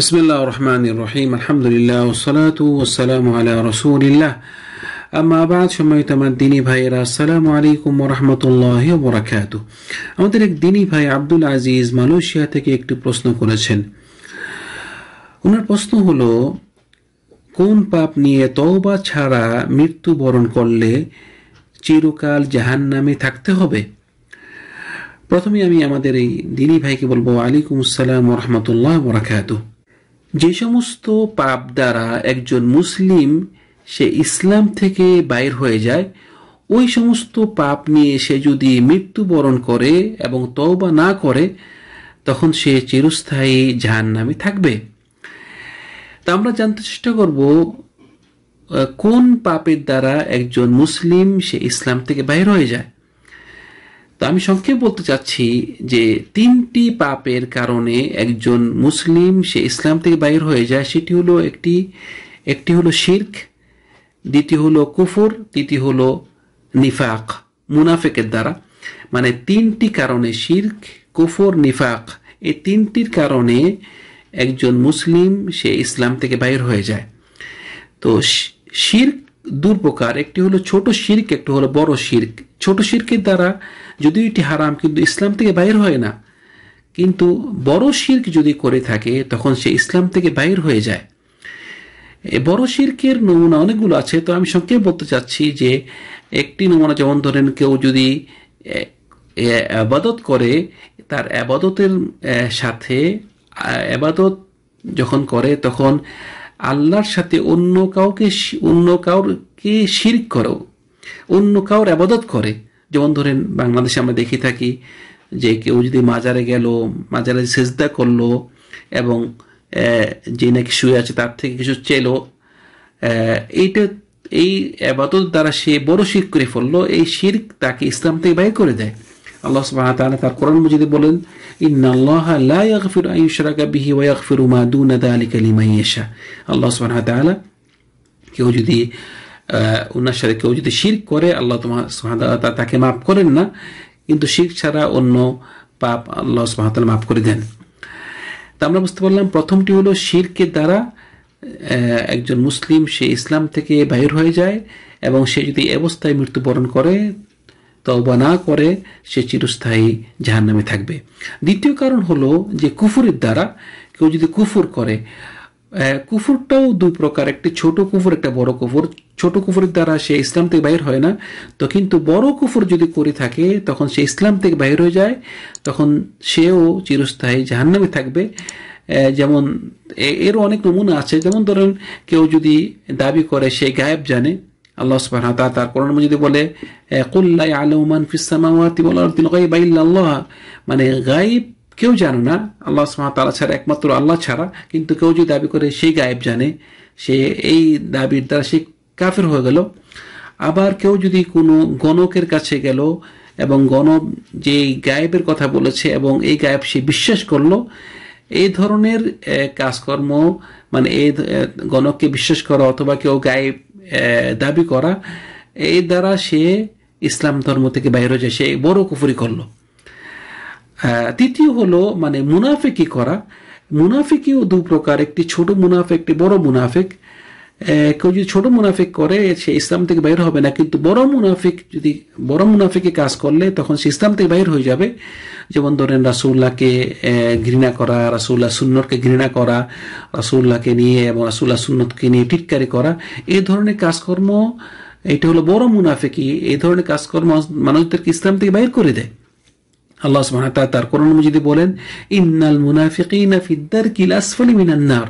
بسم الله الرحمن الرحيم الحمد لله والصلاة والسلام على رسول الله আমার দিনী ভাইয়েরা আসসালামু আলাইকুম রহমতুল্লাহ আমাদের এক দিনী ভাই আব্দুল আজিজ মালয়েশিয়া থেকে একটি প্রশ্ন করেছেন ওনার প্রশ্ন হলো কোন পাপ নিয়ে তওবা ছাড়া মৃত্যুবরণ করলে চিরকাল জাহান নামে থাকতে হবে প্রথমে আমি আমাদের এই দিনী ভাইকে বলবো আলাইকুম আসসালাম রহমতুল্লাহ বরাকাতুহ যে সমস্ত পাপ দ্বারা একজন মুসলিম সে ইসলাম থেকে বাইর হয়ে যায় ওই সমস্ত পাপ নিয়ে সে যদি মৃত্যুবরণ করে এবং তওবা না করে তখন সে চিরস্থায়ী জাহান নামে থাকবে তা আমরা জানতে চেষ্টা করব কোন পাপের দ্বারা একজন মুসলিম সে ইসলাম থেকে বাইর হয়ে যায় তো আমি সংক্ষেপ বলতে চাচ্ছি যে তিনটি পাপের কারণে একজন মুসলিম সে ইসলাম থেকে বাইর হয়ে যায় সেটি হলো একটি একটি হলো শির্ক দ্বিতীয় হলো কুফুর তৃতীয় হলো নিফাক মুনাফেকের দ্বারা মানে তিনটি কারণে শির্ক কুফর নিফাক এই তিনটির কারণে একজন মুসলিম সে ইসলাম থেকে বাইর হয়ে যায় তো শির্ক দু প্রকার একটি হলো ছোট শির্ক একটি হলো বড় শির্ক ছোট শির্কের দ্বারা যদিও এটি হারাম কিন্তু ইসলাম থেকে বাইর হয় না কিন্তু বড় শির্ক যদি করে থাকে তখন সে ইসলাম থেকে বাইর হয়ে যায় বড় শির্কের নমুনা অনেকগুলো আছে তো আমি সংক্ষেপ বলতে চাচ্ছি যে একটি নমুনা যেমন ধরেন কেউ যদি আবাদত করে তার আবাদতের সাথে আবাদত যখন করে তখন আল্লাহর সাথে অন্য কাউকে অন্য কাউকে শির্ক করো অন্য কাউর আবাদত করে যেমন ধরেন বাংলাদেশে আমরা দেখে থাকি যে কেউ যদি মাজারে গেল মাজারে সেজদা করলো এবং যে নাকি শুয়ে আছে তার থেকে কিছু চেলো এইটা এই আবাদত দ্বারা সে বড় শির করে ফেললো এই শির তাকে ইসলাম থেকে বাইর করে দেয় আল্লাহ সুবাহ তাআলা তার কোরআন মজিদে বলেন ইন্নাল্লাহা লা আন ইউশরাকা বিহি ওয়া মা দুনা যালিকা লিমান ইয়াশা আল্লাহ সুবহানাহু তাআলা কেউ যদি ওনার সাথে কেউ যদি শিরক করে আল্লাহ তোমার সুবহানাহু তাকে মাফ করেন না কিন্তু শিরক ছাড়া অন্য পাপ আল্লাহ সুবহানাহু তাআলা মাফ করে দেন তা আমরা বুঝতে পারলাম প্রথমটি হলো শিরকের দ্বারা একজন মুসলিম সে ইসলাম থেকে বাহির হয়ে যায় এবং সে যদি অবস্থায় মৃত্যুবরণ করে তওবা না করে সে চিরস্থায়ী জাহান্নামে থাকবে দ্বিতীয় কারণ হলো যে কুফুরের দ্বারা কেউ যদি কুফুর করে কুফুরটাও দু প্রকার একটি ছোট কুফুর একটা বড় কুফুর ছোট কুফুরের দ্বারা সে ইসলাম থেকে বাইর হয় না তো কিন্তু বড় কুফুর যদি করে থাকে তখন সে ইসলাম থেকে বাইর হয়ে যায় তখন সেও চিরস্থায়ী জাহান্নামে থাকবে যেমন এর অনেক নমুনা আছে যেমন ধরেন কেউ যদি দাবি করে সে গায়েব জানে আল্লাহ সুবাহ তার কোরআন যদি বলে কুল্লাই আলমান ফিসামাওয়াতি বল গাইব আল্লাহ মানে গাইব কেউ জানে না আল্লাহ সুবাহ তালা ছাড়া একমাত্র আল্লাহ ছাড়া কিন্তু কেউ যদি দাবি করে সে গায়েব জানে সে এই দাবির দ্বারা সে কাফের হয়ে গেল আবার কেউ যদি কোনো গণকের কাছে গেল এবং গণক যে গায়েবের কথা বলেছে এবং এই গায়েব সে বিশ্বাস করলো এই ধরনের কাজকর্ম মানে এই গণককে বিশ্বাস করা অথবা কেউ গায়েব দাবি করা এই দ্বারা সে ইসলাম ধর্ম থেকে বাইরে যায় সে বড় কুফুরি করলো তৃতীয় হলো মানে মুনাফেকি করা মুনাফিকিও দু প্রকার একটি ছোট মুনাফেক একটি বড় মুনাফেক কেউ যদি ছোট মুনাফিক করে সে ইসলাম থেকে বাইর হবে না কিন্তু বড় মুনাফিক যদি বড় মুনাফিকে কাজ করলে তখন সে ইসলাম থেকে বাইর হয়ে যাবে যেমন ধরেন রাসুল্লাহকে ঘৃণা করা রাসুল্লাহ সুন্নতকে ঘৃণা করা রাসুল্লাহকে নিয়ে এবং রাসুল্লাহ সুন্নতকে নিয়ে টিটকারি করা এই ধরনের কাজকর্ম এটা হলো বড় মুনাফিকি এই ধরনের কাজকর্ম মানুষদেরকে ইসলাম থেকে বাইর করে দেয় আল্লাহ সুবহানাহু তার কোরআন মজিদে বলেন ইন্নাল মুনাফিক ইনাফিদ্দার আসফালি মিনান নার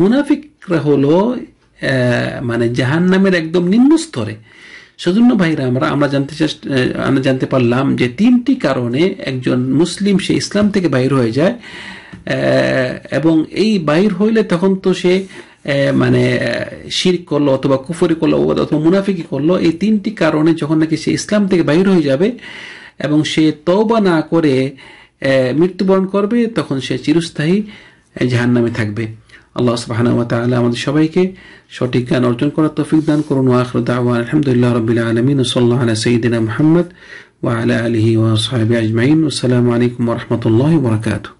মুনাফিকরা হলো মানে জাহান নামের একদম নিম্ন স্তরে সেজন্য ভাইরা আমরা আমরা জানতে আমরা জানতে পারলাম যে তিনটি কারণে একজন মুসলিম সে ইসলাম থেকে বাইর হয়ে যায় এবং এই বাইর হইলে তখন তো সে মানে শির করলো অথবা কুফরি করলো অথবা মুনাফিকি করলো এই তিনটি কারণে যখন নাকি সে ইসলাম থেকে বাইর হয়ে যাবে এবং সে তওবা না করে মৃত্যুবরণ করবে তখন সে চিরস্থায়ী জাহান্নামে থাকবে আল্লাহ সুবাহানা আমাদের সবাইকে সঠিক জ্ঞান অর্জন করার তৌফিক দান করুন আখর দাওয়ান আলহামদুলিল্লাহ রবিল আলমিন সাল্লাহ সঈদিনা মোহাম্মদ ওয়া আলা আলহি ওয়া সাহেব আজমাইন আসসালামু আলাইকুম রহমতুল্লাহ বরকাতু